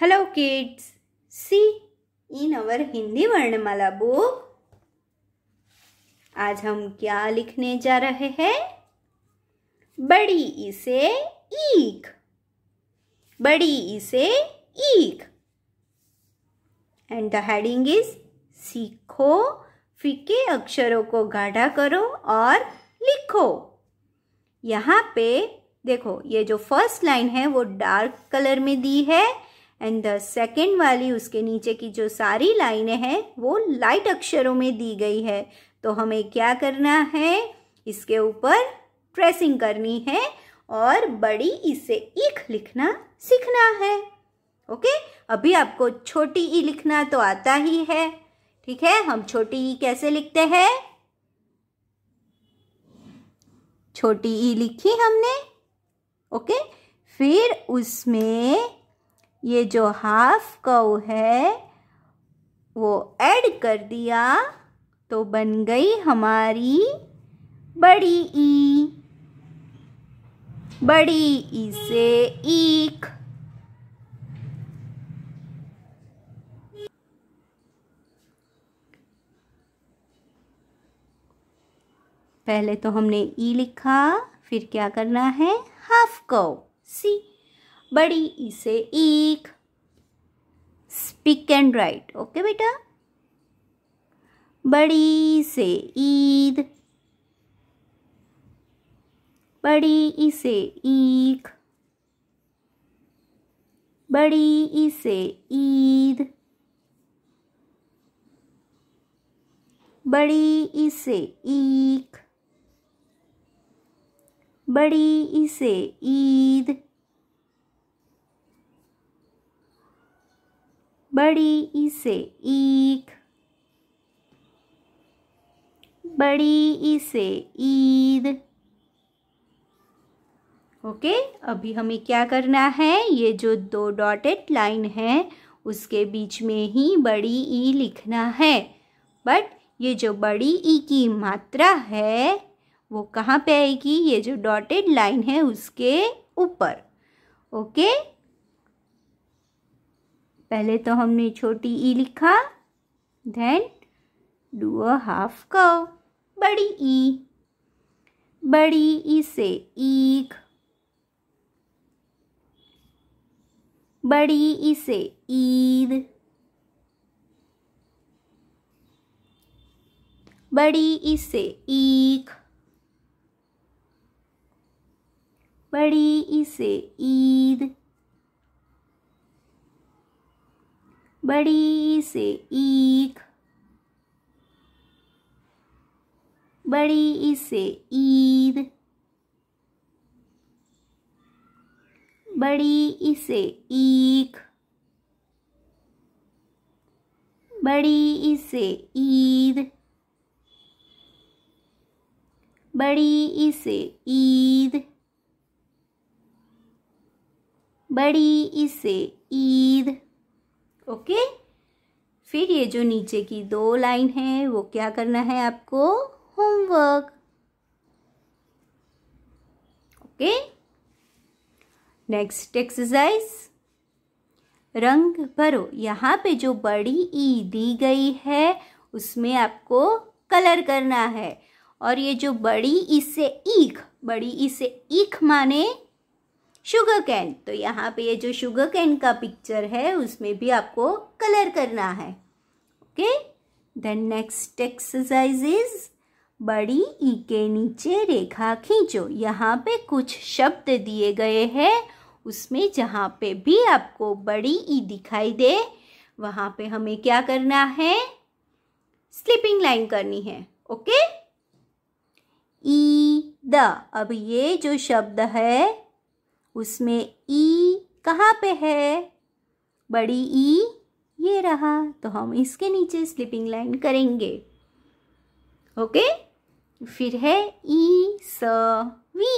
Hello kids, see in our Hindi वर्णमाला book आज हम क्या लिखने जा रहे हैं बड़ी इसे ईख बड़ी इसे ईख एंड द हेडिंग इज सीखो फीके अक्षरों को गाढ़ा करो और लिखो यहाँ पे देखो ये जो फर्स्ट लाइन है वो डार्क कलर में दी है एंड द सेकेंड वाली उसके नीचे की जो सारी लाइनें हैं वो लाइट अक्षरों में दी गई है तो हमें क्या करना है इसके ऊपर ट्रेसिंग करनी है और बड़ी इसे ईख लिखना सीखना है ओके अभी आपको छोटी ई लिखना तो आता ही है ठीक है हम छोटी ई कैसे लिखते हैं छोटी ई लिखी हमने ओके फिर उसमें ये जो हाफ कौ है वो ऐड कर दिया तो बन गई हमारी बड़ी ई e. बड़ी ई e से ईख पहले तो हमने ई e लिखा फिर क्या करना है हाफ कौ सी बड़ी ई से ईक स्पीक एंड राइट ओके बेटा बड़ी से ईद बड़ी ई से ईख बड़ी ई से ईद बड़ी ई से ईख बड़ी ई से ईद बड़ी ई से ईख बड़ी ई से ईद ओके अभी हमें क्या करना है ये जो दो डॉटेड लाइन है उसके बीच में ही बड़ी ई लिखना है बट ये जो बड़ी ई की मात्रा है वो कहाँ पे आएगी ये जो डॉटेड लाइन है उसके ऊपर ओके okay? पहले तो हमने छोटी ई लिखा देन डू अ हाफ कव बड़ी ई बड़ी ई से ईख बड़ी ई से ईद बड़ी ई से ईख बड़ी ई से ईद बड़ी से ईख बड़ी से ईद बड़ी से ईख बड़ी से ईद बड़ी से ईद बड़ी से ईद ओके फिर ये जो नीचे की दो लाइन है वो क्या करना है आपको होमवर्क ओके नेक्स्ट एक्सरसाइज रंग भरो यहाँ पे जो बड़ी ई e दी गई है उसमें आपको कलर करना है और ये जो बड़ी ई e से ईख बड़ी ई e से ईख माने शुगर कैन तो यहाँ पे ये जो शुगर कैन का पिक्चर है उसमें भी आपको कलर करना है okay then next exercise is बड़ी ई e के नीचे रेखा खींचो यहाँ पे कुछ शब्द दिए गए हैं उसमें जहाँ पे भी आपको बड़ी ई e दिखाई दे वहाँ पे हमें क्या करना है स्लिपिंग लाइन करनी है ओके ई द अब ये जो शब्द है उसमें ई कहाँ पे है बड़ी ई ये रहा तो हम इसके नीचे स्लिपिंग लाइन करेंगे ओके फिर है ई स वी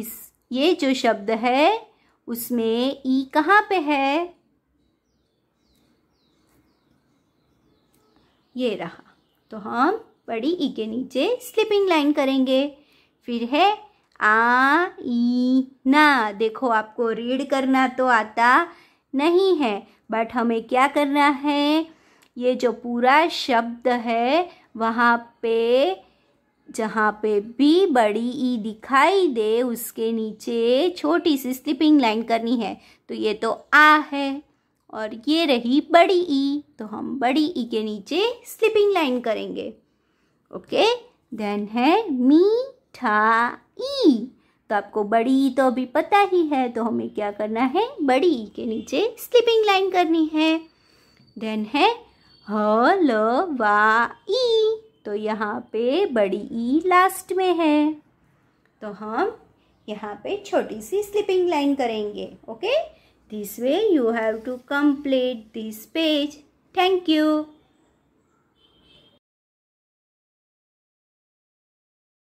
इस ये जो शब्द है उसमें ई कहाँ पे है ये रहा तो हम बड़ी ई के नीचे स्लिपिंग लाइन करेंगे फिर है आ ई ना देखो आपको रीड करना तो आता नहीं है बट हमें क्या करना है ये जो पूरा शब्द है वहाँ पे जहाँ पे भी बड़ी ई e दिखाई दे उसके नीचे छोटी सी स्लिपिंग लाइन करनी है तो ये तो आ है और ये रही बड़ी ई e। तो हम बड़ी ई e के नीचे स्लिपिंग लाइन करेंगे ओके देन है मीठा ई तो आपको बड़ी ई तो अभी पता ही है तो हमें क्या करना है बड़ी ई के नीचे स्लिपिंग लाइन करनी है देन है ह ल वा ई तो यहाँ पे बड़ी ई लास्ट में है तो हम यहाँ पे छोटी सी स्लिपिंग लाइन करेंगे okay this way you have to complete this page thank you